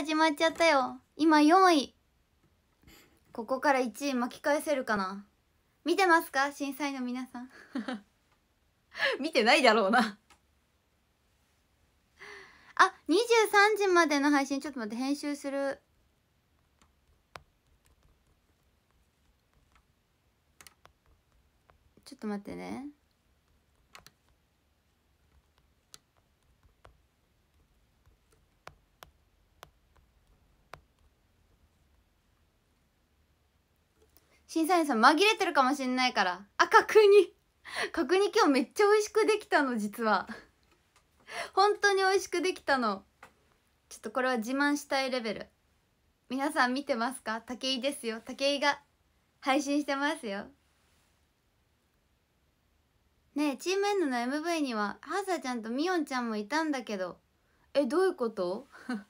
始まっちゃったよ今4位ここから1位巻き返せるかな見てますか審査員の皆さん 見てないだろうなあ23時までの配信ちょっと待って編集するちょっと待ってね審査員さん紛れてるかもしんないからあ角煮 角煮今日めっちゃ美味しくできたの実は本当に美味しくできたのちょっとこれは自慢したいレベル皆さん見てますか武井ですよ武井が配信してますよねえチーム N の MV にははさちゃんとみおんちゃんもいたんだけどえどういうこと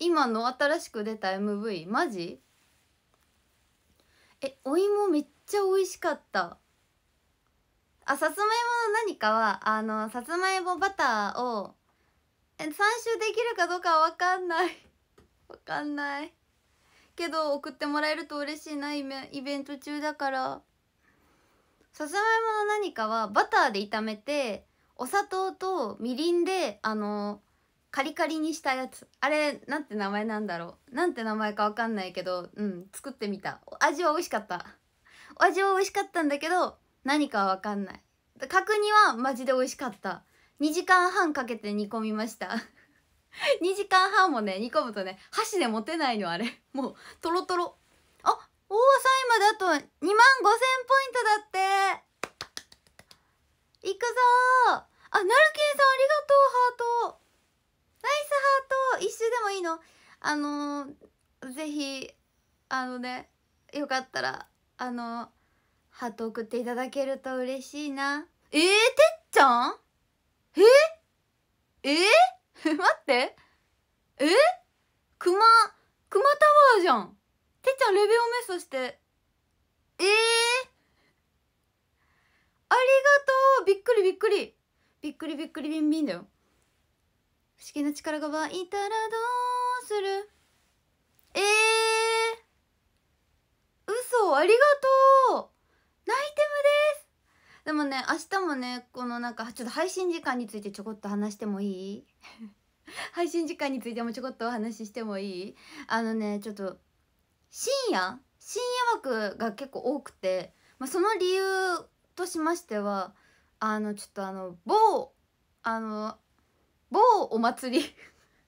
今の新しく出た MV マジえお芋めっちゃ美味しかったあさつまいもの何かはあのさつまいもバターをえ3周できるかどうかは分かんない分 かんないけど送ってもらえると嬉しいなイベント中だからさつまいもの何かはバターで炒めてお砂糖とみりんであのカリカリにしたやつあれなんて名前なんだろうなんて名前かわかんないけどうん作ってみた味は美味しかった味は美味しかったんだけど何かわかんない角煮はマジで美味しかった2時間半かけて煮込みました2 時間半もね煮込むとね箸で持てないのあれもうトロトロあおおったらあのハート送っていただけると嬉しいなえー、てっちゃんええー、待ってえくまくまタワーじゃんてっちゃんレベをメスしてえー、ありがとうびっくりびっくりびっくりびっくりビンビンだよ不思議な力が湧いたらどうするありがとうナイテムですでもね明日もねこのなんかちょっと配信時間についてちょこっと話してもいい 配信時間についてもちょこっとお話ししてもいいあのねちょっと深夜深夜枠が結構多くて、まあ、その理由としましてはあのちょっとあの某あの某お祭り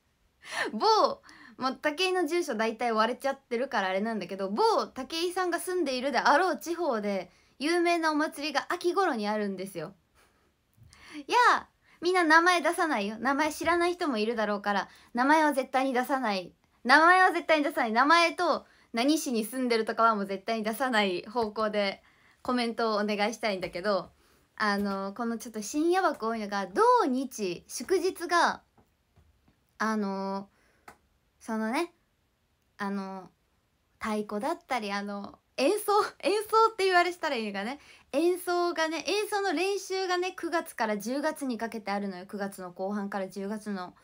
某まあ、武井の住所大体割れちゃってるからあれなんだけど某武井さんが住んでいるであろう地方で有名なお祭りが秋頃にあるんですよ。いやみんな名前出さないよ名前知らない人もいるだろうから名前は絶対に出さない名前は絶対に出さない名前と何市に住んでるとかはもう絶対に出さない方向でコメントをお願いしたいんだけどあのこのちょっと深夜枠多いのが土日祝日があのそのねあの太鼓だったりあの演奏 演奏って言われしたらいいがね演奏がね演奏の練習がね9月から10月にかけてあるのよ9月の後半から10月の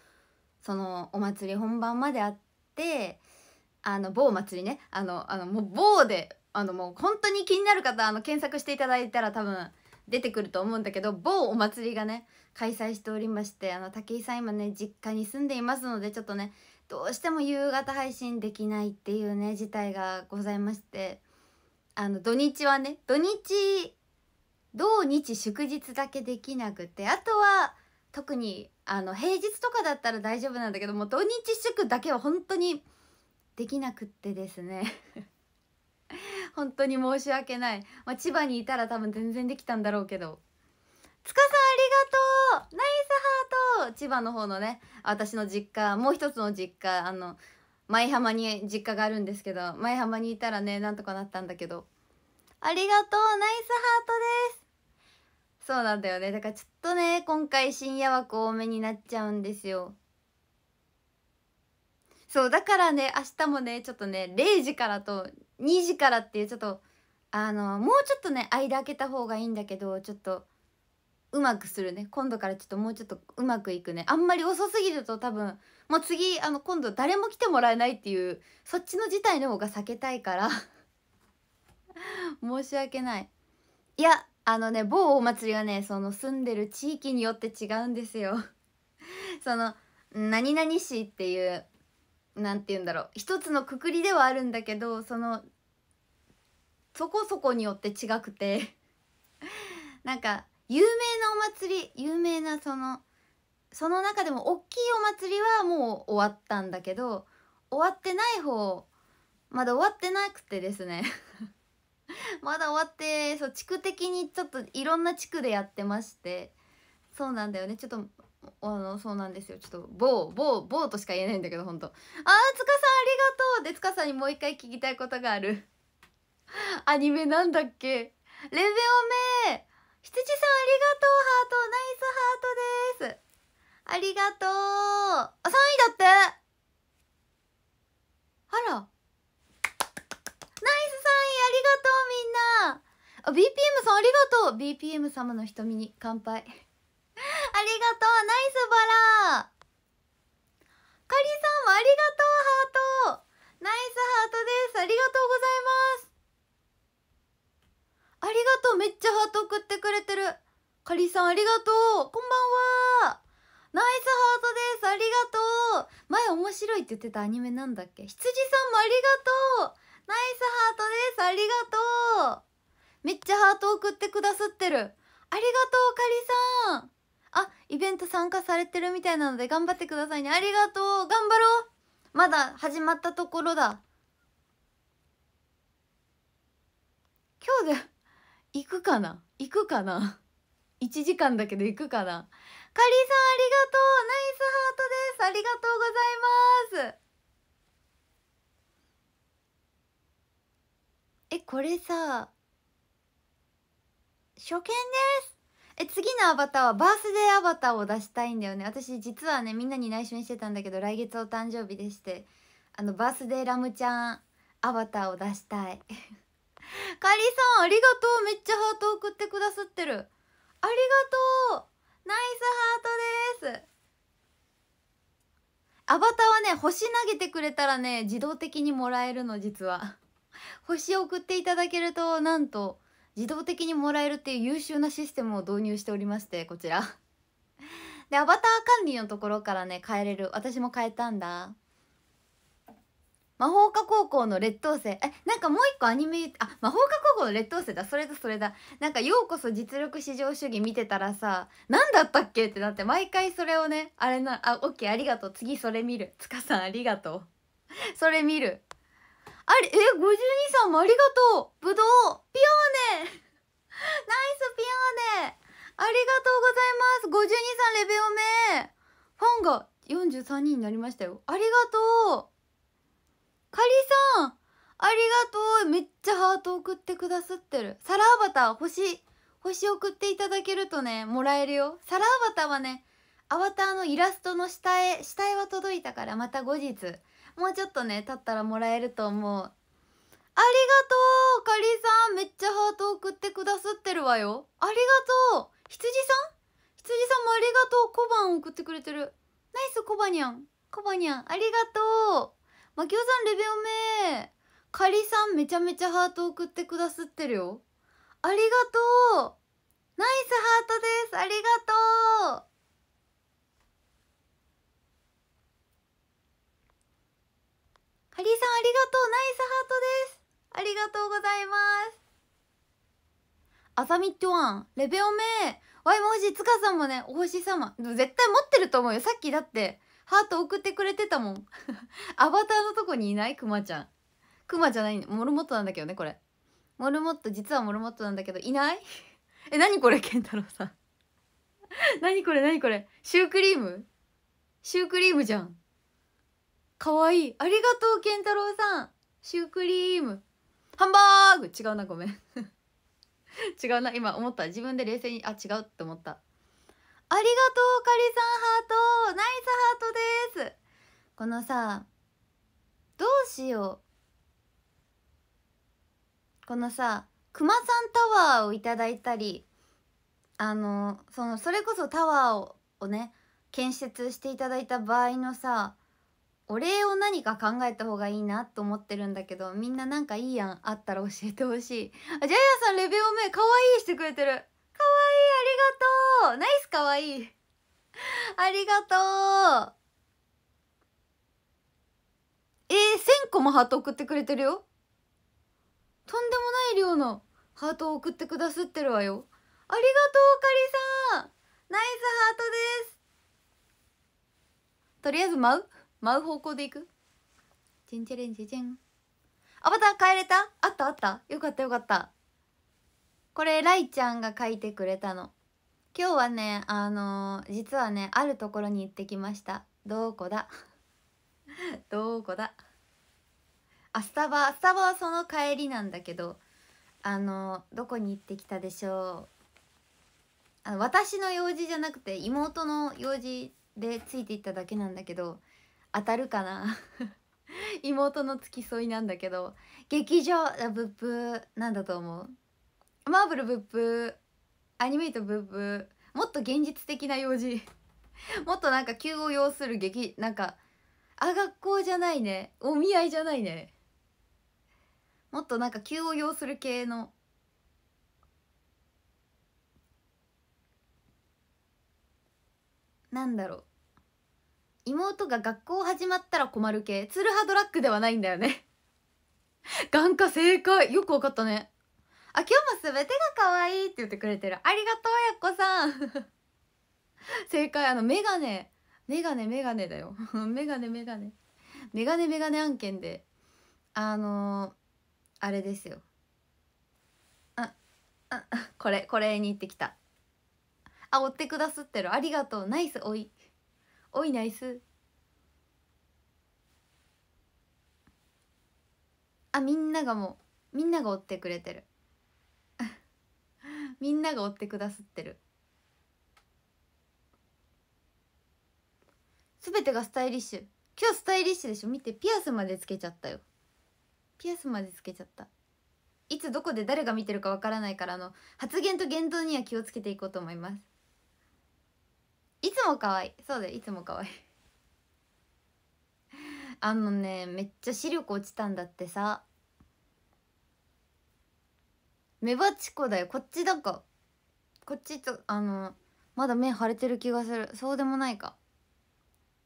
そのお祭り本番まであってあの某祭りねあのあのもう某であのもう本当に気になる方あの検索していただいたら多分出てくると思うんだけど某お祭りがね開催しておりましてあの武井さん今ね実家に住んでいますのでちょっとねどうしても夕方配信できないっていうね事態がございましてあの土日はね土日土日祝日だけできなくてあとは特にあの平日とかだったら大丈夫なんだけども土日祝だけは本当にできなくってですね 本当に申し訳ない、まあ、千葉にいたら多分全然できたんだろうけどつかさんありがとうナイスハート千葉の方のね、私の実家、もう一つの実家、あの、舞浜に実家があるんですけど、舞浜にいたらね、なんとかなったんだけど。ありがとうナイスハートですそうなんだよね。だからちょっとね、今回深夜枠多めになっちゃうんですよ。そう、だからね、明日もね、ちょっとね、0時からと2時からっていう、ちょっと、あの、もうちょっとね、間開けた方がいいんだけど、ちょっと、うまくするね今度からちょっともうちょっとうまくいくねあんまり遅すぎると多分もう次あの今度誰も来てもらえないっていうそっちの事態の方が避けたいから 申し訳ないいやあのね某お祭りはねその住んでる地域によって違うんですよ その何々市っていう何て言うんだろう一つのくくりではあるんだけどそのそこそこによって違くて なんか有名なお祭り有名なそのその中でも大きいお祭りはもう終わったんだけど終わってない方まだ終わってなくてですね まだ終わってそう地区的にちょっといろんな地区でやってましてそうなんだよねちょっとあのそうなんですよちょっと某某某としか言えないんだけどほんとあー塚さんありがとうで塚さんにもう一回聞きたいことがあるアニメなんだっけレベオメ羊さんありがとうハートナイスハートですありがとうあ3位だってあらナイス3位ありがとうみんなあ BPM さんありがとう BPM 様の瞳に乾杯ありがとうナイスバラかりさんもありがとうハートナイスハートですありがとうございますありがとうめっちゃハート送ってくれてるかりさんありがとうこんばんはナイスハートですありがとう前面白いって言ってたアニメなんだっけ羊さんもありがとうナイスハートですありがとうめっちゃハート送ってくださってるありがとうかりさんあイベント参加されてるみたいなので頑張ってくださいねありがとう頑張ろうまだ始まったところだ今日で行くかな行くかな1 時間だけど行くかなかりさんありがとうナイスハートですありがとうございますえこれさ初見ですえ次のアバターはバースデーアバターを出したいんだよね私実はねみんなに内緒にしてたんだけど来月お誕生日でしてあのバースデーラムちゃんアバターを出したいかりさんありがとうめっちゃハート送ってくださってるありがとうナイスハートですアバターはね星投げてくれたらね自動的にもらえるの実は星を送っていただけるとなんと自動的にもらえるっていう優秀なシステムを導入しておりましてこちらでアバター管理のところからね変えれる私も変えたんだ魔法科高校の劣等生えなんかもう一個アニメあ魔法科高校の劣等生だそれだそれだなんか「ようこそ実力至上主義」見てたらさなんだったっけってなって毎回それをねあれなあオッケーありがとう次それ見るつかさんありがとうそれ見るあれえ52さんもありがとうぶどうピオーネナイスピオーネありがとうございます52さんレベオメファンが43人になりましたよありがとうかりさんありがとうめっちゃハート送ってくださってるサラーバター星星送っていただけるとねもらえるよサラーバターはねアバターのイラストの下へ下絵は届いたからまた後日もうちょっとね経ったらもらえると思うありがとうかりさんめっちゃハート送ってくださってるわよありがとう羊さん羊さんもありがとう小判送ってくれてるナイスコバニャンコバニャンありがとうマキオさんレビオめかりさんめちゃめちゃハート送ってくださってるよありがとうナイスハートですありがとうハリさんありがとうナイスハートですありがとうございますあさみっちょわんレベオめわいもほしつかさんもねお星様絶対持ってると思うよさっきだってハート送ってくれてたもん アバターのとこにいないクマちゃんクマじゃないモルモットなんだけどねこれモルモット実はモルモットなんだけどいない え何これ健太郎さん 何これ何これシュークリームシュークリームじゃんかわいいありがとうタロウさんシュークリームハンバーグ違うなごめん違うな今思った自分で冷静にあ違うって思ったありがとうかりさんハートナイスハートですこのさどうしようこのさくまさんタワーをいただいたりあのそのそれこそタワーををね建設していただいた場合のさお礼を何か考えた方がいいなと思ってるんだけどみんななんかいいやんあったら教えてほしいあジャイアンさんレビュー名可愛いしてくれてる可愛いがとうナイスかわいいありがとうえー、1000個もハート送ってくれてるよとんでもない量のハートを送ってくださってるわよありがとうかりさんナイスハートですとりあえず舞う舞う方向でいくチンチェレンチェチェンアバター変えれたあったあったよかったよかったこれライちゃんが書いてくれたの今日はねあのー、実はねあるところに行ってきましたどこだ どこだあスタバスタバはその帰りなんだけどあのー、どこに行ってきたでしょうあの私の用事じゃなくて妹の用事でついていっただけなんだけど当たるかな 妹の付き添いなんだけど劇場あブップなんだと思うマーブルブップアニメイトブーブーもっと現実的な用事 もっとなんか急を要する劇なんかあ学校じゃないねお見合いじゃないねもっとなんか急を要する系のなんだろう妹が学校始まったら困る系ツルハドラッグではないんだよね 眼科正解よくわかったねあ今日も全てが可愛いって言ってくれてるありがとうやっこさん 正解あのメガネメガネメガネだよ メガネメガネメガネメガネ案件であのー、あれですよああ これこれに行ってきたあ追ってくだすってるありがとうナイスおいおいナイスあみんながもうみんなが追ってくれてる みんなが追ってくださってる全てがスタイリッシュ今日スタイリッシュでしょ見てピアスまでつけちゃったよピアスまでつけちゃったいつどこで誰が見てるかわからないからあの発言と言動には気をつけていこうと思いますいつも可愛いそうだよいつも可愛いあのねめっちゃ視力落ちたんだってさメバチコだよこっちだかこっちとあのまだ目腫れてる気がするそうでもないか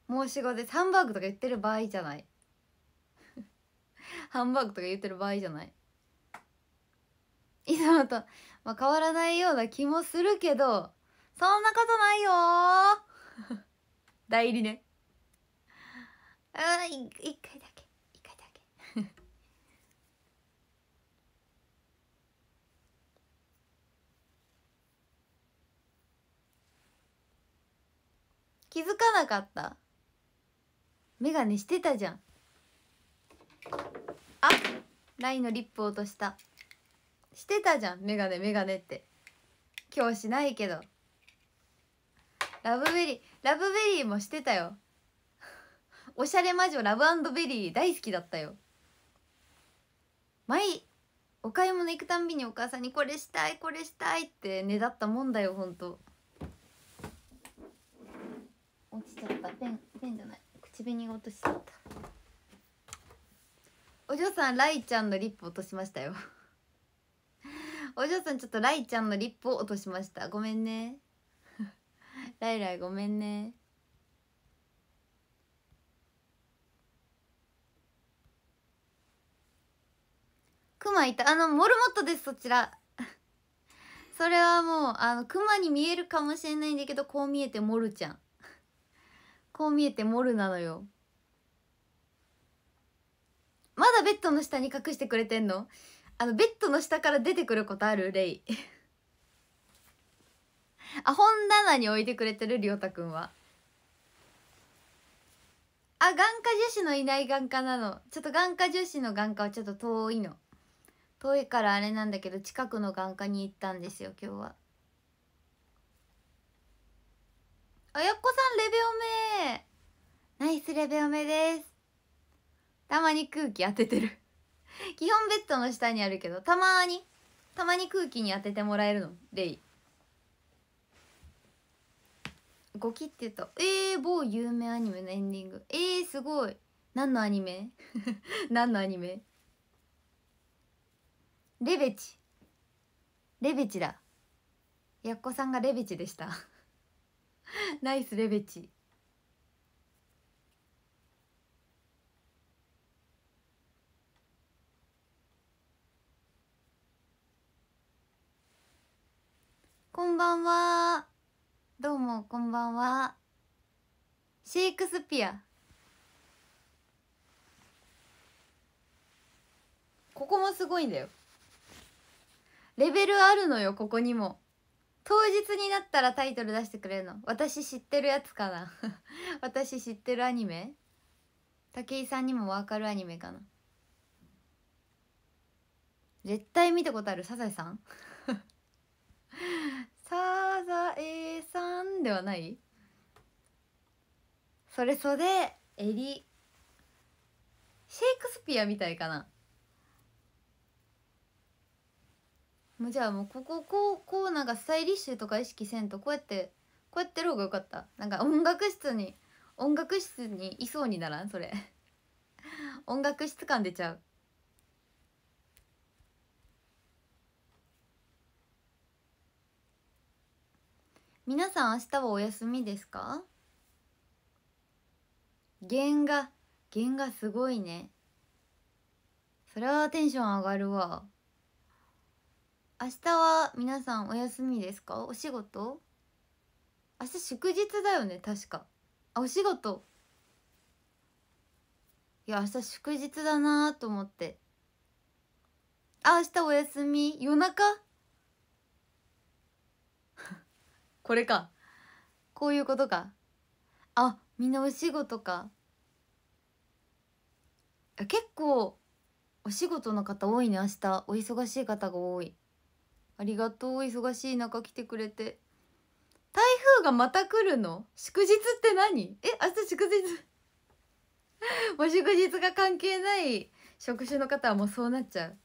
申し子でハンバーグとか言ってる場合じゃない ハンバーグとか言ってる場合じゃないいつもと、まあ、変わらないような気もするけどそんなことないよ 代理ねあ一回だけ気づかなかったメガネしてたじゃんあラインのリップ落としたしてたじゃんメガネメガネって今日しないけどラブベリーラブベリーもしてたよおしゃれ魔女ラブベリー大好きだったよ毎お買い物行くたんびにお母さんにこれしたいこれしたいってねだったもんだよほんと。落ちちゃったペンペンじゃない口紅が落としちゃったお嬢さんライちゃんのリップ落としましたよ お嬢さんちょっとライちゃんのリップを落としましたごめんね ライライごめんねクマいたあのモルモットですそちら それはもうあのクマに見えるかもしれないんだけどこう見えてモルちゃんこう見えてモルなのよまだベッドの下に隠してくれてんのあのベッドの下から出てくることあるレイ あ本棚に置いてくれてるりょうたくんはあ眼科女子のいない眼科なのちょっと眼科女子の眼科はちょっと遠いの遠いからあれなんだけど近くの眼科に行ったんですよ今日はあやっこさんレベおめナイスレベおめですたまに空気当ててる 基本ベッドの下にあるけどたまにたまに空気に当ててもらえるのレイゴキって言ったえー、某有名アニメのエンディングえー、すごい何のアニメ何のアニメレベチレベチだやっこさんがレベチでした ナイスレベチこんばんはどうもこんばんはシェイクスピアここもすごいんだよレベルあるのよここにも当日になったらタイトル出してくれるの私知ってるやつかな 私知ってるアニメ武井さんにも分かるアニメかな絶対見たことあるサザエさん サザエさんではないそれ袖襟シェイクスピアみたいかなもうじゃあもうこここうこうなんかスタイリッシュとか意識せんとこうやってこうやってる方がよかったなんか音楽室に音楽室にいそうにならんそれ 音楽室感出ちゃう皆さん明日はお休みですか原画原画すごいねそれはテンション上がるわ明日は皆さんお休みですかお仕事明日祝日だよね確かあお仕事いや明日祝日だなと思ってあ明日お休み夜中 これかこういうことかあみんなお仕事か結構お仕事の方多いね明日お忙しい方が多いありがとう忙しい中来てくれて台風がまた来るの祝日って何え明日祝日 もう祝日が関係ない職種の方はもうそうなっちゃう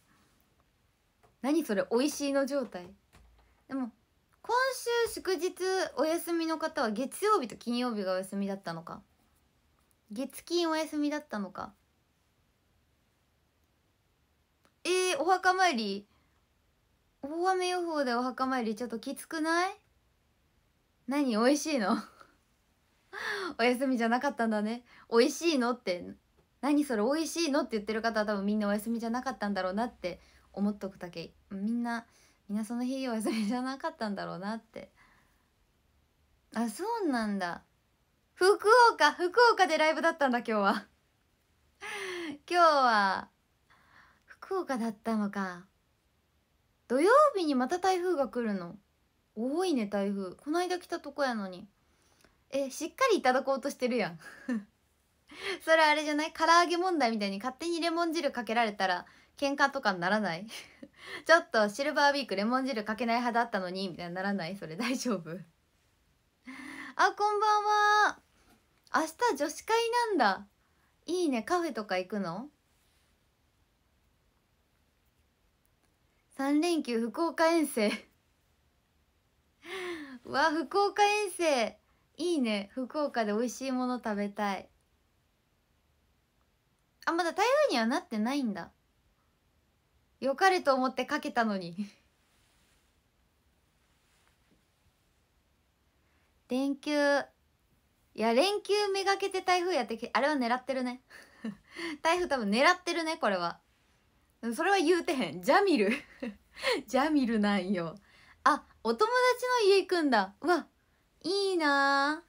何それ美味しいの状態でも今週祝日お休みの方は月曜日と金曜日がお休みだったのか月金お休みだったのかえー、お墓参り大雨予報でお墓参りちょっときつくない何美味しいの お休みじゃなかったんだね美味しいのって何それ美味しいのって言ってる方は多分みんなお休みじゃなかったんだろうなって思っとくだけみんなみんなその日お休みじゃなかったんだろうなってあそうなんだ福岡福岡でライブだったんだ今日は 今日は福岡だったのか土曜日にまた台風が来るの多いね台風こないだ来たとこやのにえしっかりいただこうとしてるやん それあれじゃない唐揚げ問題みたいに勝手にレモン汁かけられたら喧嘩とかにならない ちょっとシルバーウィークレモン汁かけない派だったのにみたいにならないそれ大丈夫 あこんばんは明日女子会なんだいいねカフェとか行くの3連休福岡遠征 わ福岡遠征いいね福岡で美味しいもの食べたいあまだ台風にはなってないんだよかれと思ってかけたのに 連休いや連休めがけて台風やってきあれは狙ってるね 台風多分狙ってるねこれはそれは言うてへんジャミルジャミルなんよあ お友達の家行くんだわいいな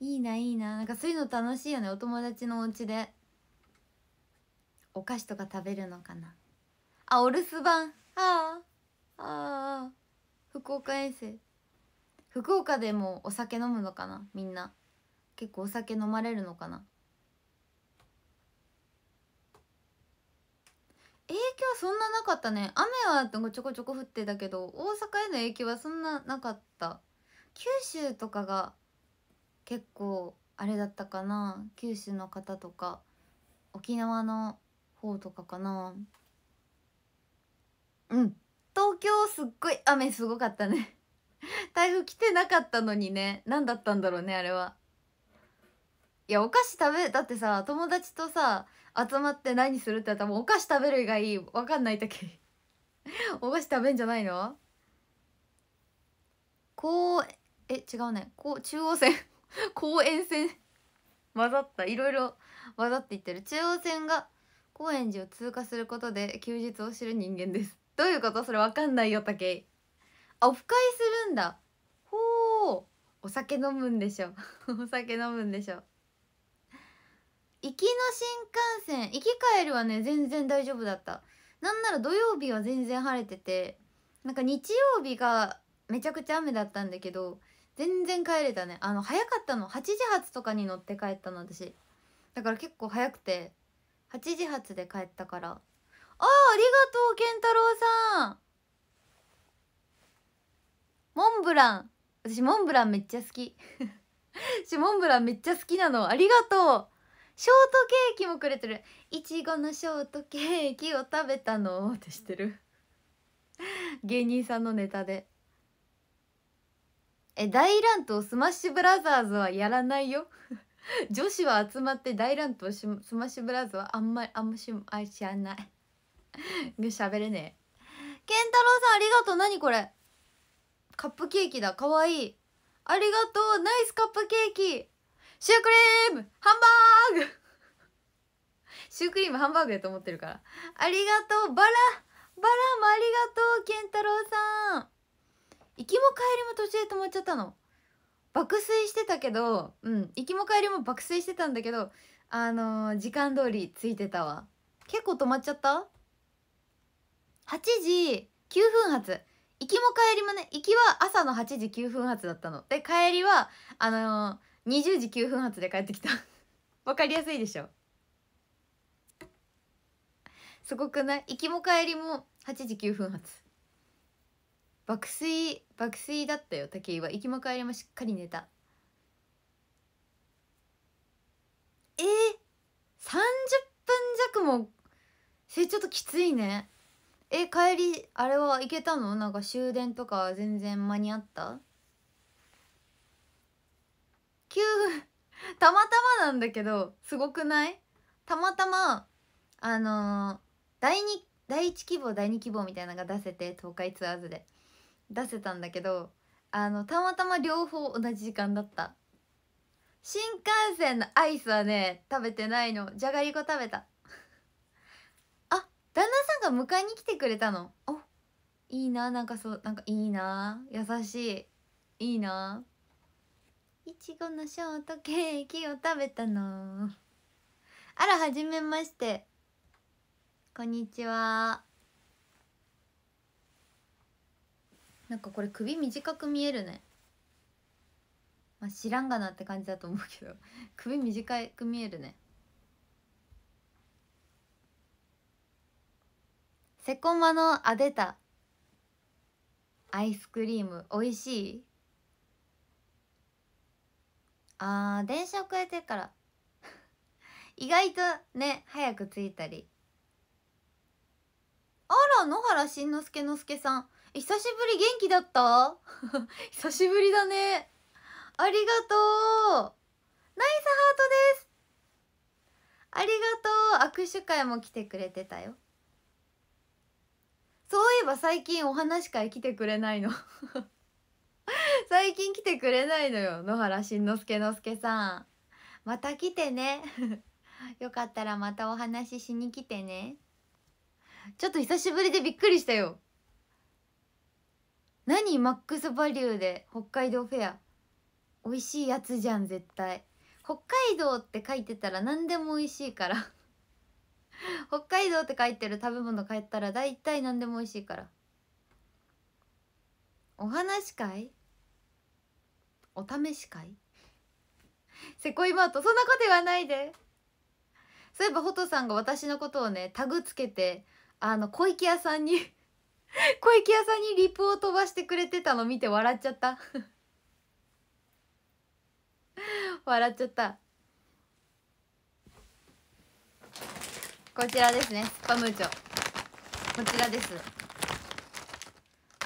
いいないいななんかそういうの楽しいよねお友達のお家でお菓子とか食べるのかなあお留守番ああああ福岡遠征福岡でもお酒飲むのかなみんな結構お酒飲まれるのかな影響そんななかったね雨はちょこちょこ降ってたけど大阪への影響はそんななかった九州とかが結構あれだったかな九州の方とか沖縄の方とかかなうん東京すっごい雨すごかったね台風来てなかったのにね何だったんだろうねあれはいやお菓子食べだってさ友達とさ集まって何するって多分たらお菓子食べるがいいわかんない時 お菓子食べんじゃないのこうえ違うねこう中央線 公園線混ざったいろいろ混ざっていってる中央線が高円寺を通過することで休日を知る人間ですどういうことそれわかんないよ竹井あオフ会するんだほうお酒飲むんでしょ お酒飲むんでしょ行きの新幹線行き帰るはね全然大丈夫だったなんなら土曜日は全然晴れててなんか日曜日がめちゃくちゃ雨だったんだけど全然帰れたねあの早かったの8時発とかに乗って帰ったの私だから結構早くて8時発で帰ったからああありがとう健太郎さんモンブラン私モンブランめっちゃ好き 私モンブランめっちゃ好きなのありがとうショートケーキもくれてるいちごのショートケーキを食べたのってしてる芸人さんのネタでえ大乱闘スマッシュブラザーズはやらないよ女子は集まって大乱闘しスマッシュブラザーズはあんまりあんましあ知らない喋れねえ健太郎さんありがとう何これカップケーキだかわいいありがとうナイスカップケーキシュークリームハンバーグ シュークリームハンバーグやと思ってるからありがとうバラバラもありがとう健太郎さん行きも帰りも途中で止まっちゃったの爆睡してたけどうん行きも帰りも爆睡してたんだけどあのー、時間通りついてたわ結構止まっちゃった8時9分発行きも帰りもね行きは朝の8時9分発だったので帰りはあの20時9分発で帰ってきた わかりやすいでしょすごくない行きも帰りも8時9分発爆睡爆睡だったよ武井は行きも帰りもしっかり寝たえー、30分弱もそれちょっときついねえ帰りあれは行けたのなんか終電とか全然間に合った急たまたまなんだけどすごくないたまたまあのー、第2第1希望第2希望みたいなのが出せて東海ツアーズで出せたんだけどあのたまたま両方同じ時間だった新幹線のアイスはね食べてないのじゃがりこ食べたあ旦那さんが迎えに来てくれたのおいいななんかそうなんかいいな優しいいいないちごのショートケーキを食べたのあらはじめましてこんにちはなんかこれ首短く見えるねまあ知らんがなって感じだと思うけど 首短く見えるねセコマのあ出たアイスクリーム美味しいあー電車遅れてるから 意外とね早く着いたりあら野原しんのすけのすけさん久しぶり元気だった 久しぶりだねありがとうナイスハートですありがとう握手会も来てくれてたよそういえば最近お話会来てくれないの 最近来てくれないのよ野原しんのすけのすけさんまた来てね よかったらまたお話ししに来てねちょっと久しぶりでびっくりしたよ何マックスバリューで北海道フェア美味しいやつじゃん絶対北海道って書いてたら何でも美味しいから 北海道って書いてる食べ物買ったら大体何でも美味しいからお話会お試し会セコイマートそんなこと言わないでそういえばホトさんが私のことをねタグつけてあの小池屋さんに 小池屋さんにリプを飛ばしてくれてたの見て笑っちゃった 笑っちゃったこちらですねスパムーチョこちらです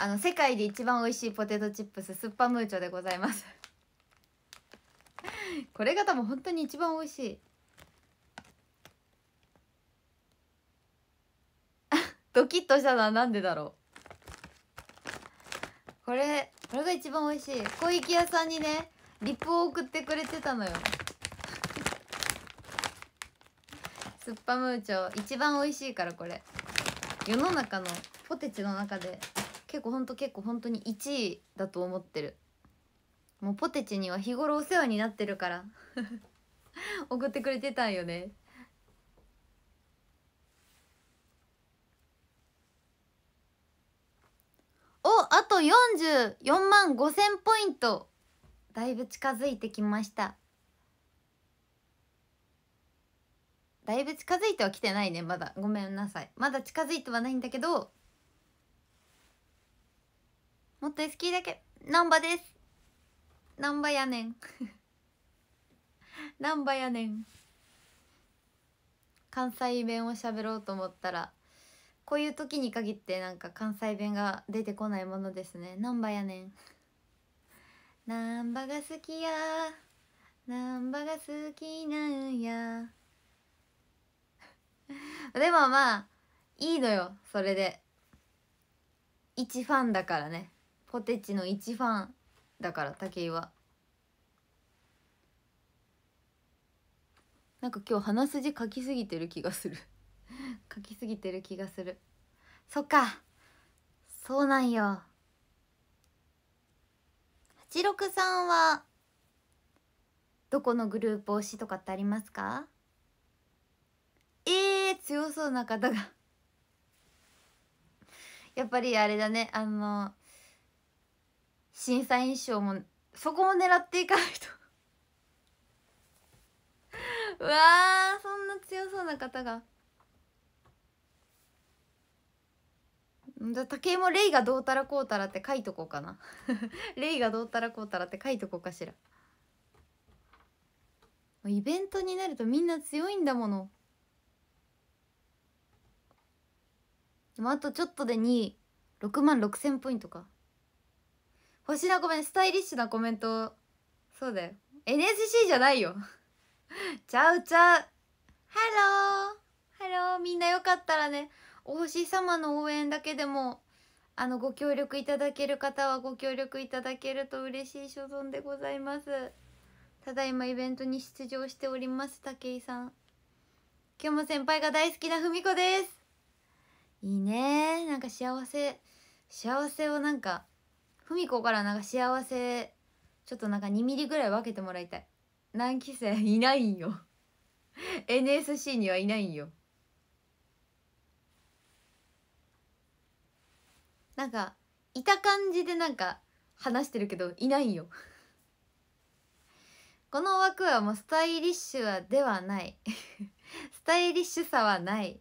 あの世界で一番美味しいポテトチップススッパムーチョでございます これが多分本当に一番美味しい ドキッとしたのはなんでだろうこれこれが一番美味しい小池屋さんにねリップを送ってくれてたのよ スッパムーチョ一番美味しいからこれ世の中のポテチの中で結構ほんと結構本当に1位だと思ってるもうポテチには日頃お世話になってるから 送ってくれてたんよねおあと44万5000ポイントだいぶ近づいてきましただいぶ近づいてはきてないねまだごめんなさいまだ近づいてはないんだけどもっと S キーだけ難波ですなんばやねんなんばやねん関西弁を喋ろうと思ったらこういう時に限ってなんか関西弁が出てこないものですねなんばやねんなんばが好きやなんばが好きなんやでもまあいいのよそれで一ファンだからねポテチの一ファンだから武井はなんか今日鼻筋書きすぎてる気がする 書きすぎてる気がするそっかそうなんよ八六さんはどこのグループ推しとかってありますかえー、強そうな方がやっぱりあれだねあの審査員賞もそこを狙っていかないと うわそんな強そうな方がじゃあ武井も「レイがどうたらこうたら」って書いとこうかな レイがどうたらこうたらって書いとこうかしらイベントになるとみんな強いんだものでもあとちょっとで2位6万6000ポイントか星のコメントスタイリッシュなコメントそうだよ NSC じゃないよ ちゃうちゃうハローハローみんなよかったらねお星様の応援だけでもあのご協力いただける方はご協力いただけると嬉しい所存でございますただいまイベントに出場しております武井さん今日も先輩が大好きな文子ですいいねなんか幸せ幸せをなんか文子からなんか幸せちょっとなんか2ミリぐらい分けてもらいたい何期生いないんよ NSC にはいないんよなんかいた感じでなんか話してるけどいないよこの枠はもうスタイリッシュではないスタイリッシュさはない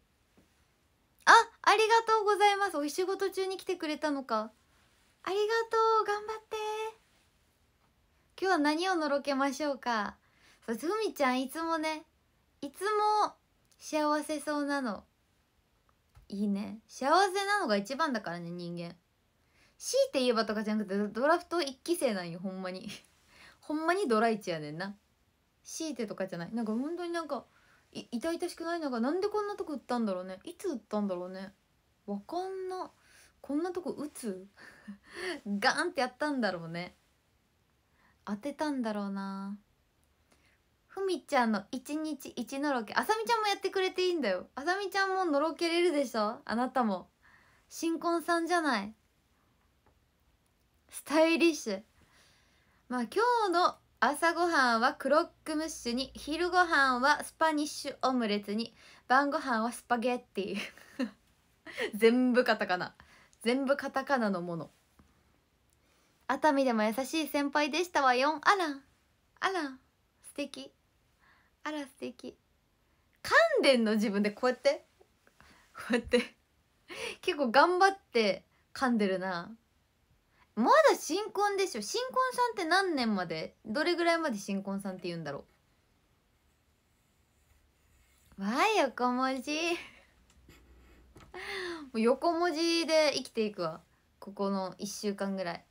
あありがとうございますお仕事中に来てくれたのかありがとう頑張って今日は何をのろけましょうかそうふみちゃんいつもねいつも幸せそうなのいいね幸せなのが一番だからね人間強いて言えばとかじゃなくてドラフト1期生なんよほんまに ほんまにドラ1やねんな強いてとかじゃないなんか本当になんか痛々しくないのがなんでこんなとこ打ったんだろうねいつ打ったんだろうねわかんなこんなとこ打つ ガーンってやったんだろうね当てたんだろうなふみちゃんの一日一のろけあさみちゃんもやってくれていいんだよあさみちゃんものろけれるでしょあなたも新婚さんじゃないスタイリッシュまあ今日の朝ごはんはクロックムッシュに昼ごはんはスパニッシュオムレツに晩ごはんはスパゲッティ 全部カタカナ全部カタカナのもの熱海でも優しい先輩でしたわよあらあら素敵あら素敵でんの自分でこうやってこうやって結構頑張って噛んでるなまだ新婚でしょ新婚さんって何年までどれぐらいまで新婚さんって言うんだろうわあ横文字もう横文字で生きていくわここの1週間ぐらい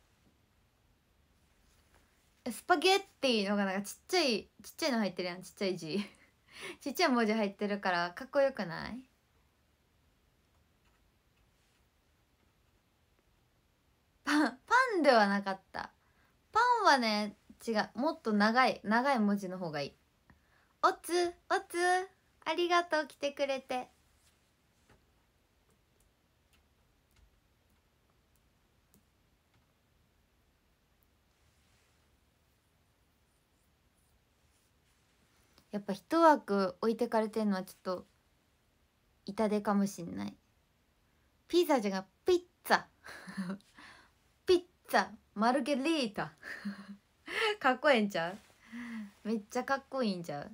スパゲッティのがなんかちっちゃいちっちゃいの入ってるやんちっちゃい字 ちっちゃい文字入ってるからかっこよくないパンパンではなかったパンはね違うもっと長い長い文字の方がいいおつおつありがとう来てくれてやっぱ一枠置いてかれてんのはちょっと痛手かもしんないピザじゃがピッツァピッツァマルゲリータかっこええんちゃうめっちゃかっこいいんちゃう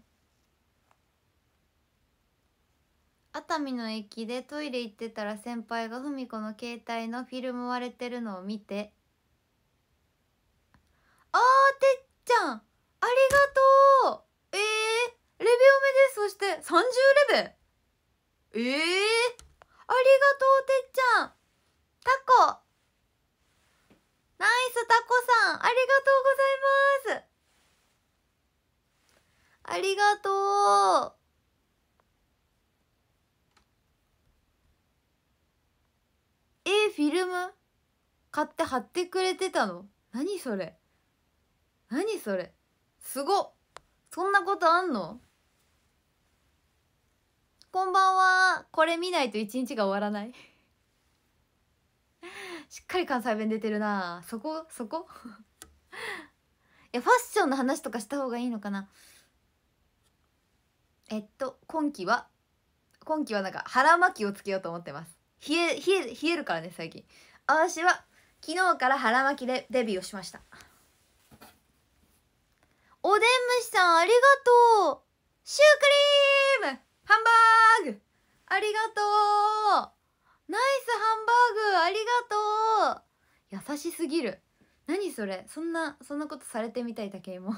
熱海の駅でトイレ行ってたら先輩が芙美子の携帯のフィルム割れてるのを見てそして30レベルええー、ありがとうてっちゃんタコナイスタコさんありがとうございますありがとうえフィルム買って貼ってくれてたの何それ何それすごそんなことあんのこんばんはこれ見ないと一日が終わらない しっかり関西弁出てるなそこそこ いやファッションの話とかした方がいいのかなえっと今期は今期はなんか腹巻きをつけようと思ってます冷え冷え冷えるからね最近私は昨日から腹巻きでデビューをしましたおでん虫さんありがとうシュークリームハンバーグありがとうナイスハンバーグありがとう優しすぎる何それそんなそんなことされてみたい竹も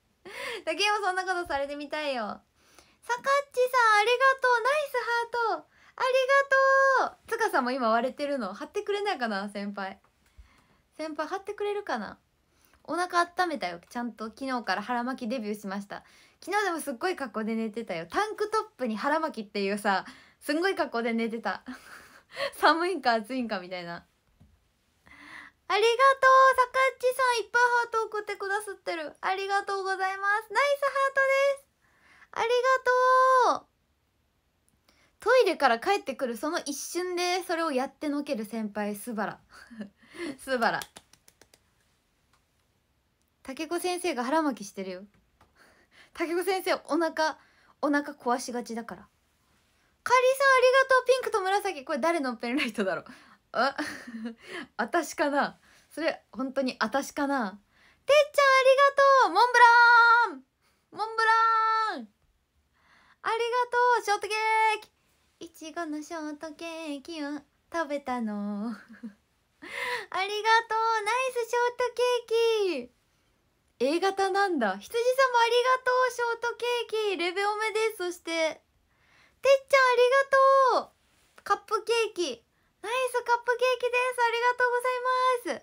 竹もそんなことされてみたいよさかっちさんありがとうナイスハートありがとうつかさんも今割れてるの貼ってくれないかな先輩先輩貼ってくれるかなお腹温めたよちゃんと昨日から腹巻きデビューしました昨日でもすっごい格好で寝てたよタンクトップに腹巻きっていうさすんごい格好で寝てた 寒いんか暑いんかみたいなありがとうさかっちさんいっぱいハート送ってくださってるありがとうございますナイスハートですありがとうトイレから帰ってくるその一瞬でそれをやってのける先輩すばら すばら竹子先生が腹巻きしてるよ竹子先生お腹お腹壊しがちだからかりさんありがとうピンクと紫これ誰のペンライトだろうあたし かなそれ本当にあたしかなてっちゃんありがとうモンブランモンブランありがとうショートケーキいちごのショートケーキを食べたの ありがとうナイスショートケーキ A 型なんだ。羊様ありがとうショートケーキレベおめです。そして、てっちゃんありがとうカップケーキナイスカップケーキですあ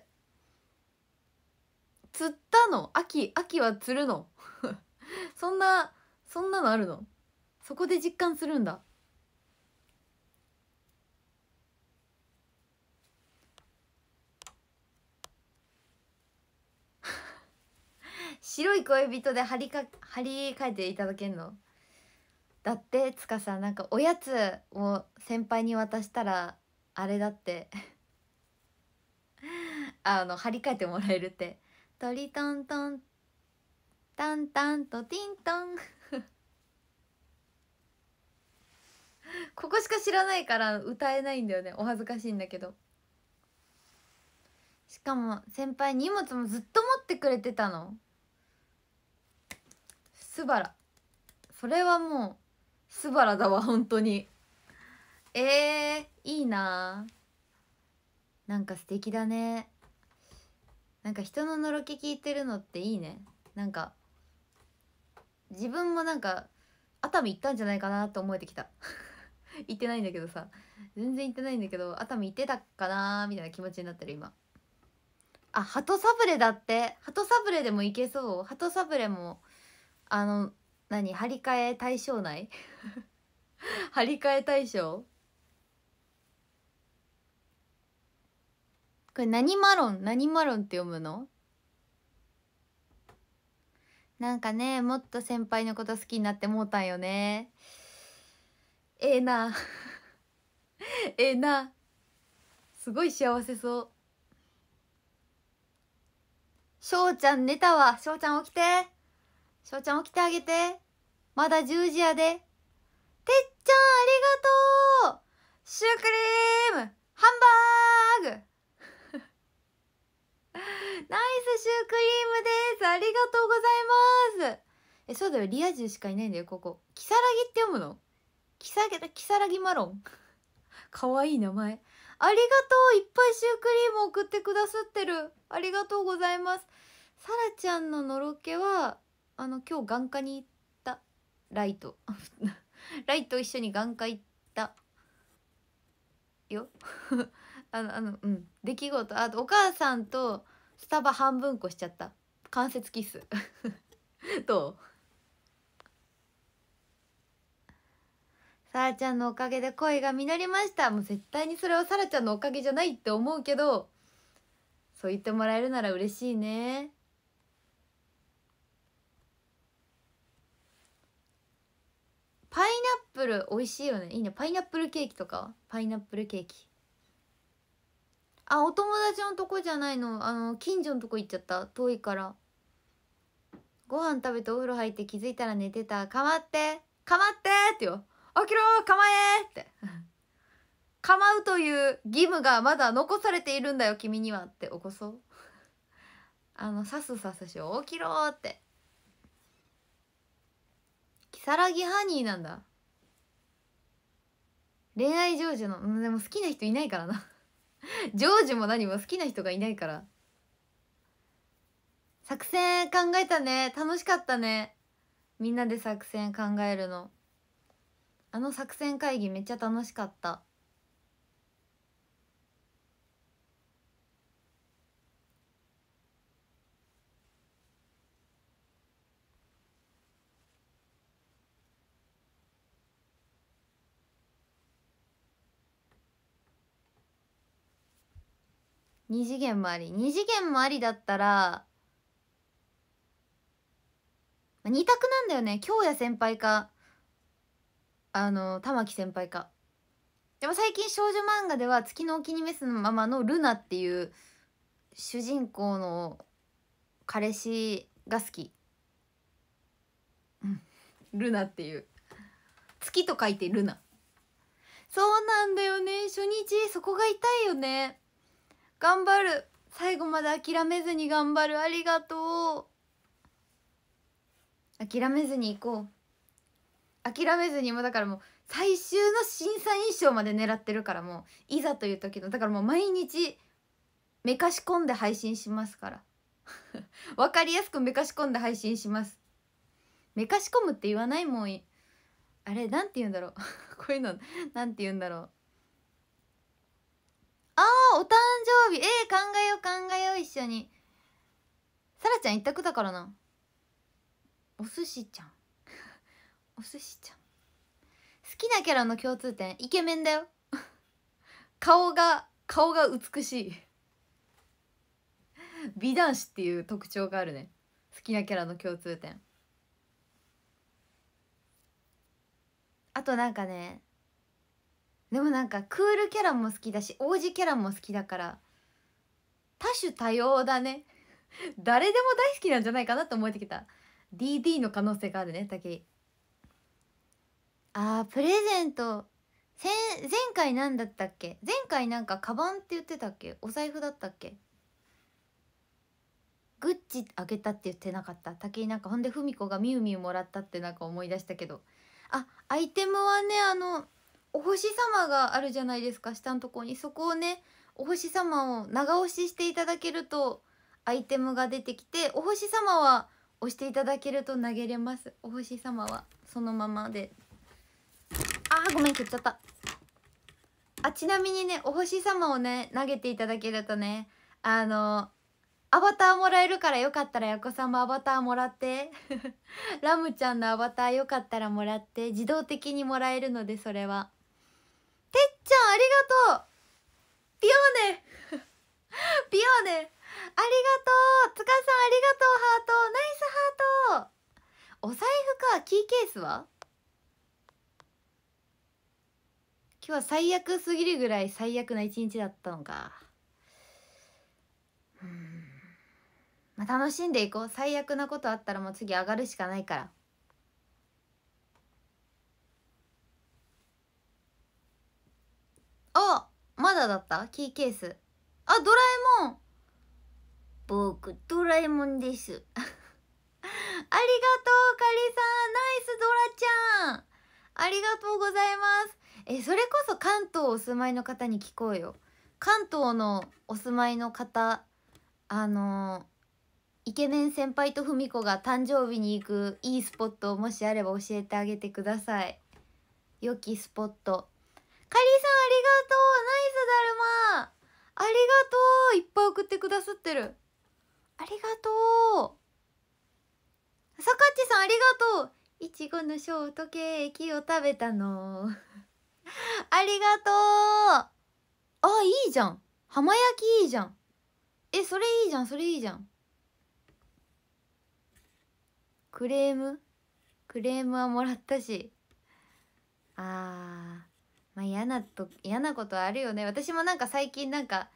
りがとうございます釣ったの秋、秋は釣るの そんな、そんなのあるのそこで実感するんだ。白い恋人で張りか張り替えていただけんのだってつかさなんかおやつを先輩に渡したらあれだって あの張り替えてもらえるって「トリトントンタンタンとティントン」ここしか知らないから歌えないんだよねお恥ずかしいんだけどしかも先輩荷物もずっと持ってくれてたのスバラそれはもうスバラだわ本当にえー、いいななんか素敵だねなんか人ののろけ聞いてるのっていいねなんか自分もなんか熱海行ったんじゃないかなと思えてきた 行ってないんだけどさ全然行ってないんだけど熱海行ってたかなみたいな気持ちになってる今あ鳩サブレだって鳩サブレでも行けそう鳩サブレもあの何張り替え対象内 張り替え対象これ何マロン何マロンって読むのなんかねもっと先輩のこと好きになってもうたんよねええー、なええなすごい幸せそうしょうちゃん寝たわしょうちゃん起きて翔ちゃん起きてあげて。まだ10時やで。てっちゃんありがとうシュークリームハンバーグ ナイスシュークリームですありがとうございますえ、そうだよ。リア充しかいないんだよ、ここ。キサラギって読むのキサギ、キサラギマロン。かわいい名前。ありがとういっぱいシュークリーム送ってくださってる。ありがとうございます。サラちゃんののろけは、あの今日眼科に行ったライト ライト一緒に眼科行ったよ あのあのうん出来事あとお母さんとスタバ半分こしちゃった関節キス どうさらちゃんのおかげで恋が実りましたもう絶対にそれはさらちゃんのおかげじゃないって思うけどそう言ってもらえるなら嬉しいねプル美味しいよねいいねパイナップルケーキとかパイナップルケーキあお友達のとこじゃないのあの近所のとこ行っちゃった遠いからご飯食べてお風呂入って気づいたら寝てたかまってかまってってよ起きろかまえってかまうという義務がまだ残されているんだよ君にはって起こそうあのさすさすしよ起きろって如月ハニーなんだ恋愛成就のでも好きな人いないからな 成就も何も好きな人がいないから作戦考えたね楽しかったねみんなで作戦考えるのあの作戦会議めっちゃ楽しかった2次元もあり2次元もありだったら2択なんだよね京也先輩かあの玉木先輩かでも最近少女漫画では月のお気に召すままのルナっていう主人公の彼氏が好きルナっていう月と書いてルナそうなんだよね初日そこが痛いよね頑張る最後まで諦めずに頑張るありがとう諦めずに行こう諦めずにもうだからもう最終の審査員賞まで狙ってるからもういざという時のだからもう毎日めかし込んで配信しますから分 かりやすくめかし込んで配信しますめかし込むって言わないもんあれなんて言うんだろう こういうのなんて言うんだろうああお誕生日ええー、考えよう考えよう一緒にさらちゃん一択だからなお寿司ちゃん お寿司ちゃん好きなキャラの共通点イケメンだよ 顔が顔が美しい 美男子っていう特徴があるね好きなキャラの共通点あとなんかねでもなんかクールキャラも好きだし王子キャラも好きだから多種多様だね 誰でも大好きなんじゃないかなと思えてきた DD の可能性があるね武井ああプレゼント前回何だったっけ前回なんかカバンって言ってたっけお財布だったっけグッチあげたって言ってなかった竹井なんかほんで芙美子がみうみうもらったってなんか思い出したけどあアイテムはねあのお星様があるじゃないですか下のとこにそこをねお星様を長押ししていただけるとアイテムが出てきてお星様は押していただけると投げれますお星様はそのままであーごめん切っちゃったあちなみにねお星様をね投げていただけるとねあのアバターもらえるからよかったらやこさんもアバターもらって ラムちゃんのアバターよかったらもらって自動的にもらえるのでそれは。てっちゃんありがとうピオーネピオーネありがとうつかさんありがとうハートナイスハートお財布かキーケースは今日は最悪すぎるぐらい最悪な一日だったのかうんまあ楽しんでいこう最悪なことあったらもう次上がるしかないからあまだだったキーケースあドラえもん僕ドラえもんです ありがとうかりさんナイスドラちゃんありがとうございますえそれこそ関東お住まいの方に聞こうよ関東のお住まいの方あのイケメン先輩と文子が誕生日に行くいいスポットをもしあれば教えてあげてください良きスポットカリさんありがとうナイスだるまありがとういっぱい送ってくださってるありがとうさかっちさんありがとういちごのショートケーキを食べたの ありがとうあいいじゃん浜焼きいいじゃんえそれいいじゃんそれいいじゃんクレームクレームはもらったしあまあ嫌なと嫌なことあるよね私もなんか最近なんか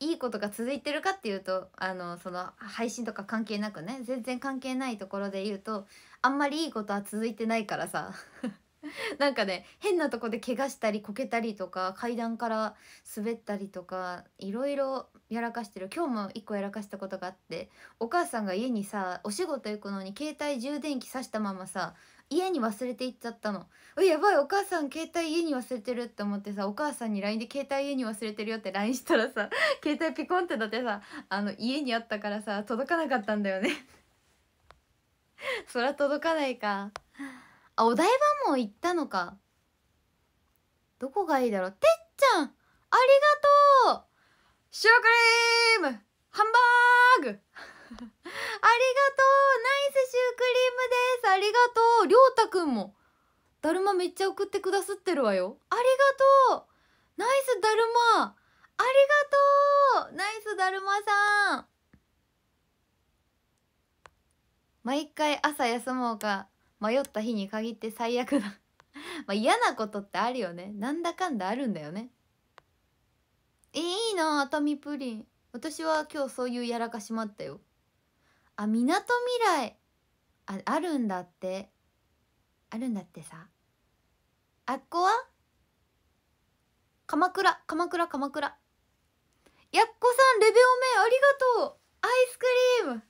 いいことが続いてるかっていうとあのその配信とか関係なくね全然関係ないところで言うとあんまりいいことは続いてないからさ なんかね変なとこで怪我したりこけたりとか階段から滑ったりとかいろいろやらかしてる今日も1個やらかしたことがあってお母さんが家にさお仕事行くのに携帯充電器さしたままさ家に忘れて行っちゃったのえやばいお母さん携帯家に忘れてるって思ってさお母さんに LINE で携帯家に忘れてるよって LINE したらさ 携帯ピコンってなってさあの家にあったからさ届かなかったんだよね そら届かないかあお台場も行ったのかどこがいいだろうてっちゃんありがとうシュークリームハンバーグありがとうナイスシュークリームですありがとうりょうたくんもだるまめっちゃ送ってくださってるわよありがとうナイスだるまありがとうナイスだるまさん毎回朝休もうか迷った日に限って最悪だ まあ嫌なことってあるよねなんだかんだあるんだよねえいいな熱海プリン私は今日そういうやらかしまったよあみなとみらいああるんだってあるんだってさあっこは鎌倉鎌倉鎌倉やっこさんレベオメありがとうアイスクリーム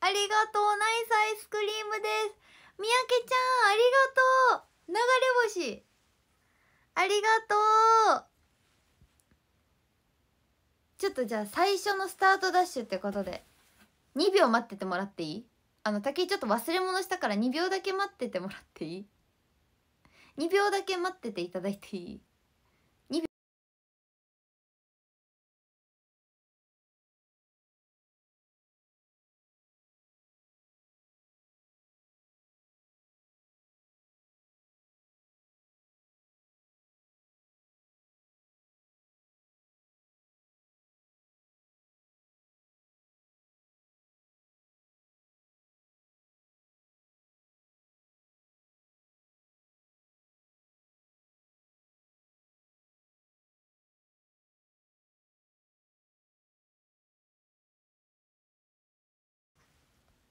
ありがとうナイスアイスクリームです三宅ちゃんありがとう流れ星ありがとうちょっとじゃあ最初のスタートダッシュってことで2秒待っててもらっていいあの滝ちょっと忘れ物したから2秒だけ待っててもらっていい2秒だけ待ってていただいていい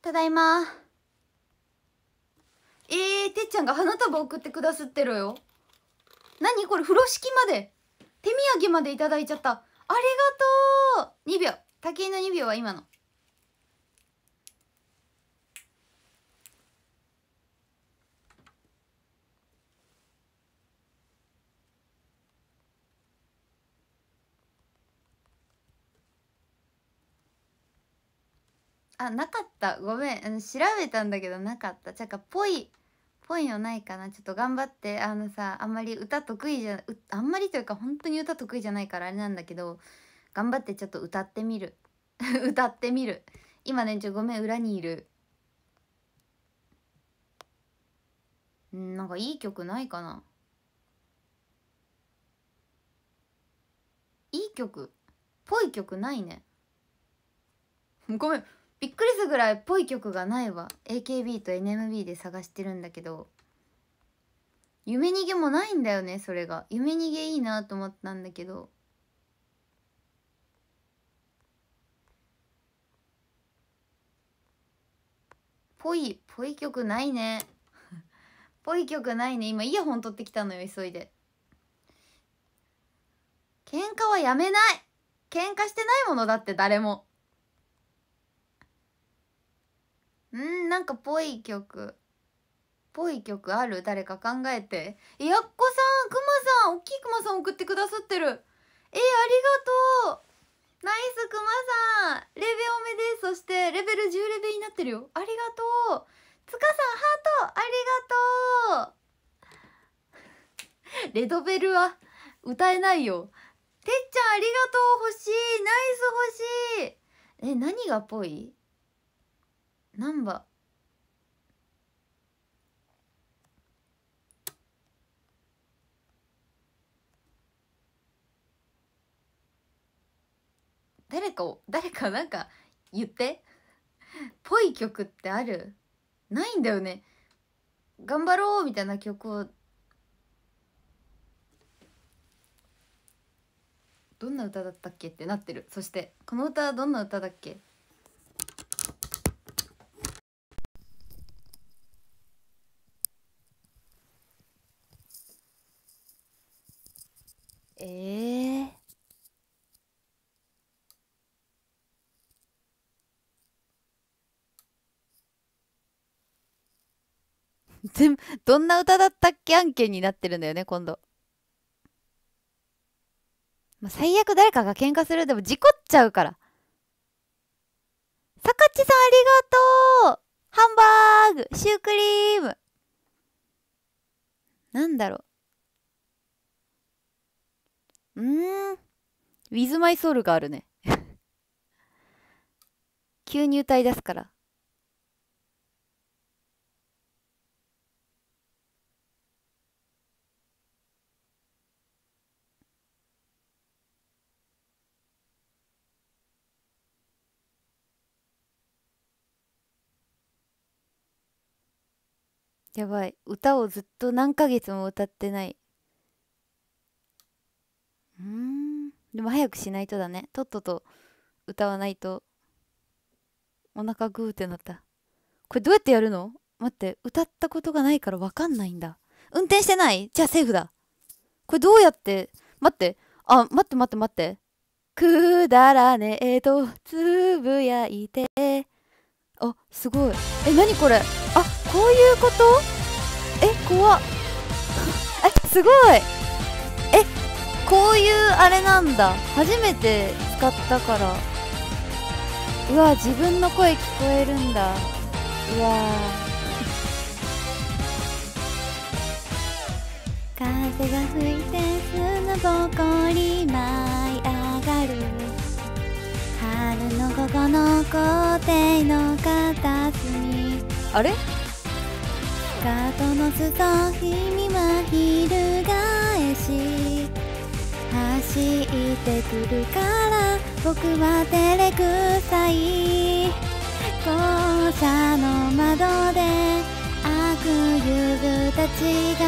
ただいまえー、てっちゃんが花束送ってくださってるよ何これ風呂敷まで手土産までいただいちゃったありがとう2秒竹井の2秒は今のあなかったごめん調べたんだけどなかったちゃかぽいぽいのないかなちょっと頑張ってあのさあんまり歌得意じゃあんまりというか本当に歌得意じゃないからあれなんだけど頑張ってちょっと歌ってみる 歌ってみる今ねちょごめん裏にいるんなんかいい曲ないかないい曲ぽい曲ないねごめんびっくりするぐらいっぽい曲がないわ AKB と NMB で探してるんだけど夢逃げもないんだよねそれが夢逃げいいなと思ったんだけどぽいぽい曲ないね ぽい曲ないね今イヤホン取ってきたのよ急いで喧嘩はやめない喧嘩してないものだって誰もうんなんかぽい曲ぽい曲ある誰か考えてやっこさんくまさんおっきいくまさん送ってくださってるえありがとうナイスくまさんレベおめですそしてレベル10レベになってるよありがとうつかさんハートありがとうレドベルは歌えないよてっちゃんありがとう欲しいナイス欲しいえ何がぽいナンバー誰かを誰かなんか言ってぽい曲ってあるないんだよね頑張ろうみたいな曲をどんな歌だったっけってなってるそしてこの歌はどんな歌だっけ全どんな歌だったっけ案件になってるんだよね、今度。まあ、最悪誰かが喧嘩するでも事故っちゃうから。さかちさんありがとうハンバーグシュークリームなんだろう。うん。with my soul があるね 急に歌い出すから。やばい歌をずっと何ヶ月も歌ってないうんでも早くしないとだねとっとと歌わないとお腹グーってなったこれどうやってやるの待って歌ったことがないから分かんないんだ運転してないじゃあセーフだこれどうやって待ってあ待って待って待ってくだらねえとつぶやいてあすごいえ何これあこういうことえ怖っ えすごいえこういうあれなんだ初めて使ったからうわ自分の声聞こえるんだうわ 風が吹いて砂ぼこり舞い上がる春の午後の校庭の片隅あれートのすと君はえし走ってくるから僕は照れくさい校舎の窓で悪友たちが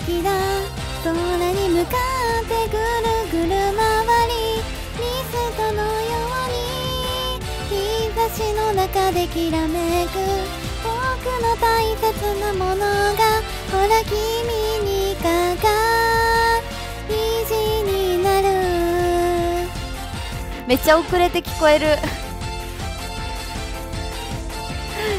きだ空に向かってぐるぐる回りミストのように日差しの中できらめく僕の大切なものがほら君にかか虹になるめっちゃ遅れて聞こえる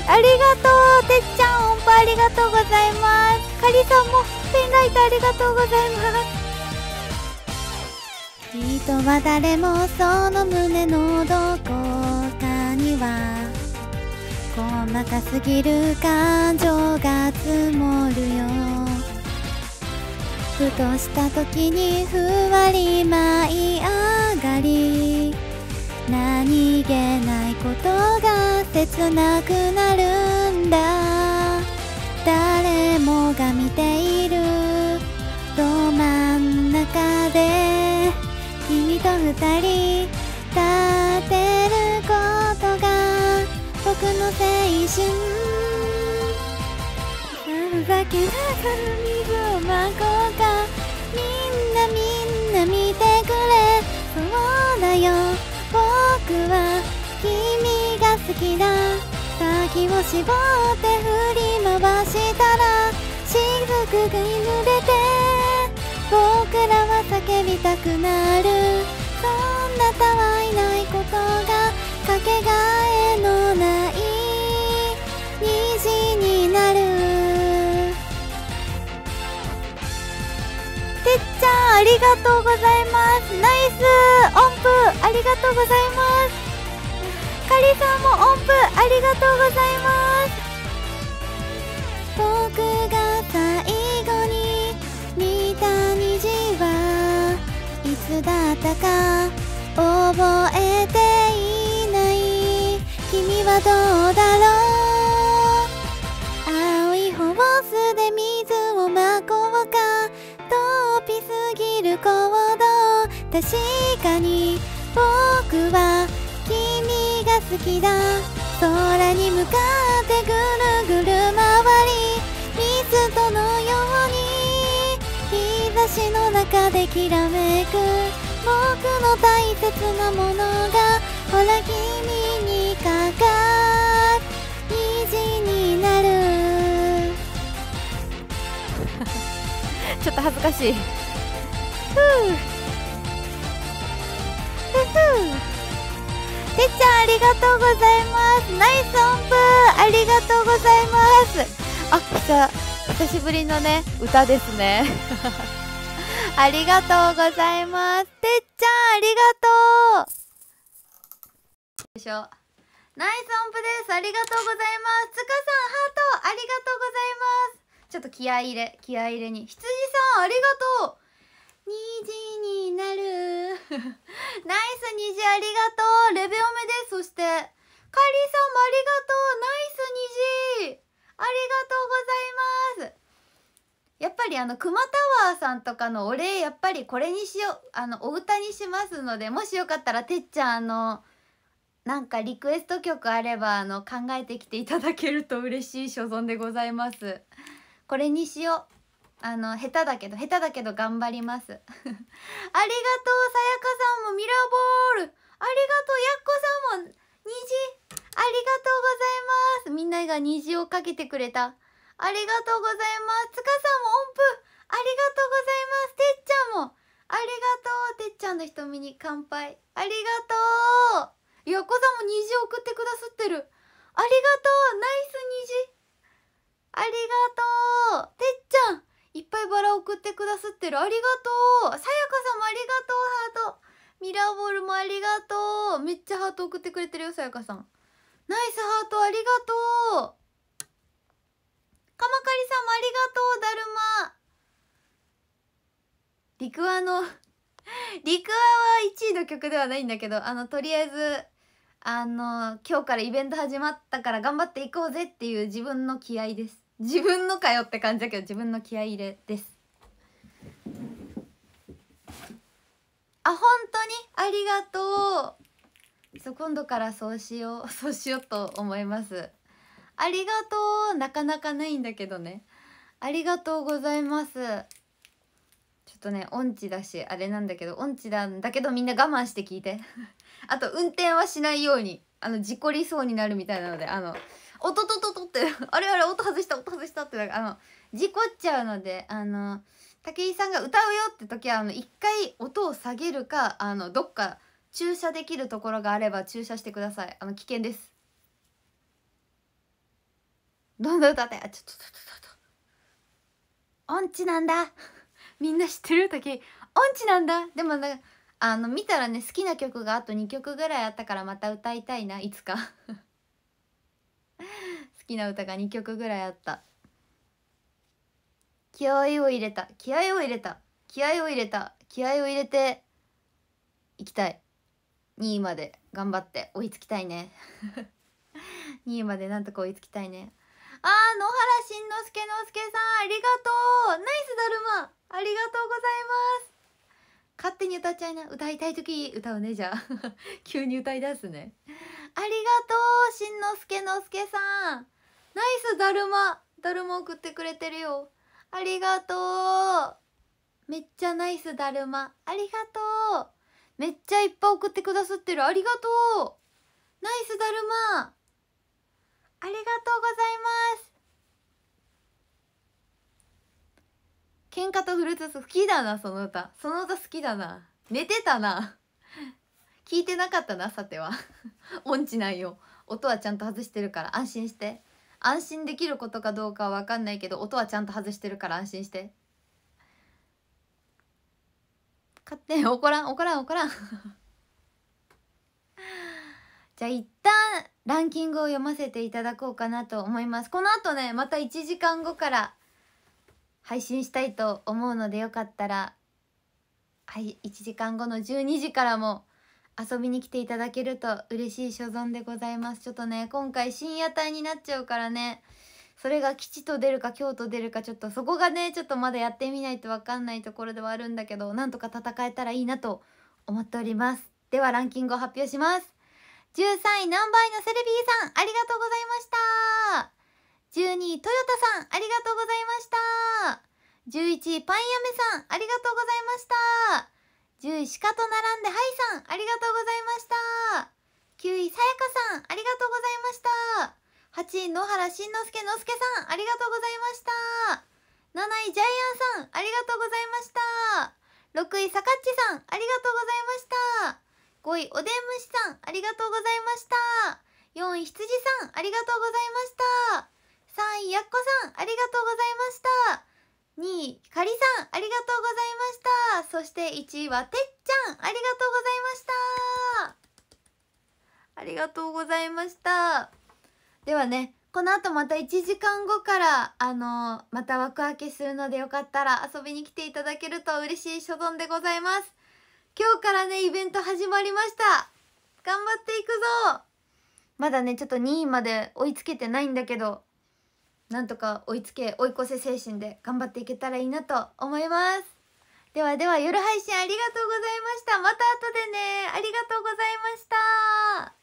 ありがとうてっちゃん音符ありがとうございますかりさんもンライトありがとうございます人は誰もその胸のどこかには細かすぎる感情が積もるよふとした時にふわり舞い上がり何気ないことが切なくなるんだ誰もが見二人立てることが僕の青春あるだけだから水をまこうかみんなみんな見てくれそうだよ僕は君が好きだ先を絞って振り回したら雫が犬出て僕らは叫びたくなるんなたわいないことがかけがえのない虹になるてっちゃんありがとうございますナイス音符ありがとうございますかりさんも音符ありがとうございますだったか覚えていない君はどうだろう青いホースで水をまこうか遠びすぎる行動確かに僕は君が好きだ空に向かってぐるぐる回り嵐の中できらめく僕の大切なものがほら君にかかる虹になる ちょっと恥ずかしいふうてっちゃんありがとうございますナイス音符ありがとうございますあ、久久しぶりのね歌ですねありがとうございます。てっちゃん、ありがとう。よいしょ。ナイス音符です。ありがとうございます。つかさん、ハート、ありがとうございます。ちょっと気合い入れ、気合い入れに。羊さん、ありがとう。虹になる。ナイス虹、ありがとう。レベオメです。そして、カリさんもありがとう。ナイス虹。ありがとうございます。やっぱりあの熊タワーさんとかのお礼やっぱりこれにしようあのお歌にしますのでもしよかったらてっちゃんあのなんかリクエスト曲あればあの考えてきていただけると嬉しい所存でございますこれにしようあの下手だけど下手だけど頑張ります ありがとうさやかさんもミラーボールありがとうやっこさんも虹ありがとうございますみんなが虹をかけてくれたありがとうございますつかさんも音符ありがとうございますてっちゃんもありがとうてっちゃんの瞳に乾杯ありがとうやこさんも虹送ってくださってるありがとうナイス虹ありがとうてっちゃんいっぱいバラ送ってくださってるありがとうさやかさんもありがとうハートミラーボールもありがとうめっちゃハート送ってくれてるよさやかさんナイスハートありがとうかまかりさんもありがとう、だるま。陸クの、陸クは1位の曲ではないんだけど、あの、とりあえず、あの、今日からイベント始まったから頑張っていこうぜっていう自分の気合です。自分のかよって感じだけど、自分の気合入れです。あ、本当にありがとう。そう、今度からそうしよう、そうしようと思います。ありがとうなかなかないんだけどねありがとうございますちょっとね音痴だしあれなんだけど音痴なんだけどみんな我慢して聞いて あと運転はしないようにあの事故りそうになるみたいなのであの「音とととと」って「あれあれ音外した音外した」ってなかあの事故っちゃうのであの武井さんが歌うよって時はあの一回音を下げるかあのどっか駐車できるところがあれば駐車してくださいあの危険ですどんどん歌ってあちょっとちょっと音痴なんだみんな知ってる時音痴なんだでもなあの見たらね好きな曲があと2曲ぐらいあったからまた歌いたいないつか 好きな歌が2曲ぐらいあった気合を入れた気合を入れた気合を入れた気合を入れていきたい2位まで頑張って追いつきたいね2 位までなんとか追いつきたいねあー、野原しんのすけのすけさん、ありがとうナイスだるまありがとうございます勝手に歌っちゃいな。歌いたいとき歌うね、じゃあ。急に歌い出すね。ありがとうしんのすけのすけさんナイスだるまだるま送ってくれてるよ。ありがとうめっちゃナイスだるま。ありがとうめっちゃいっぱい送ってくださってる。ありがとうナイスだるまありがとうございます喧嘩とフルーツ好きだなその歌その歌好きだな寝てたな聞いてなかったなさては音痴ないよ音はちゃんと外してるから安心して安心できることかどうかは分かんないけど音はちゃんと外してるから安心して勝手に怒らん怒らん怒らん じゃあ一旦ランキングを読ませていただこうかなと思いますこの後ねまた1時間後から配信したいと思うのでよかったらはい1時間後の12時からも遊びに来ていただけると嬉しい所存でございますちょっとね今回深夜帯になっちゃうからねそれが吉と出るか京と出るかちょっとそこがねちょっとまだやってみないと分かんないところではあるんだけどなんとか戦えたらいいなと思っておりますではランキングを発表します13位、何倍のセルビーさん、ありがとうございました。12位、トヨタさん、ありがとうございました。11位、パンヤメさん、ありがとうございました。10位、鹿と並んで、はいさん、ありがとうございました。9位、さやかさん、ありがとうございました。8位、野原しんのすけのすけさん、ありがとうございました。7位、ジャイアンさん、ありがとうございました。6位、さかっちさん、ありがとうございました。5位おでん虫さんありがとうございました4位羊さんありがとうございました3位やっこさんありがとうございました2位かりさんありがとうございましたそして1位はてっちゃんありがとうございましたありがとうございましたではねこの後また1時間後からあのー、また枠開けするのでよかったら遊びに来ていただけると嬉しい所存でございます今日からねイベント始まりました頑張っていくぞまだねちょっと2位まで追いつけてないんだけどなんとか追いつけ追い越せ精神で頑張っていけたらいいなと思いますではでは夜配信ありがとうございましたまた後でねありがとうございました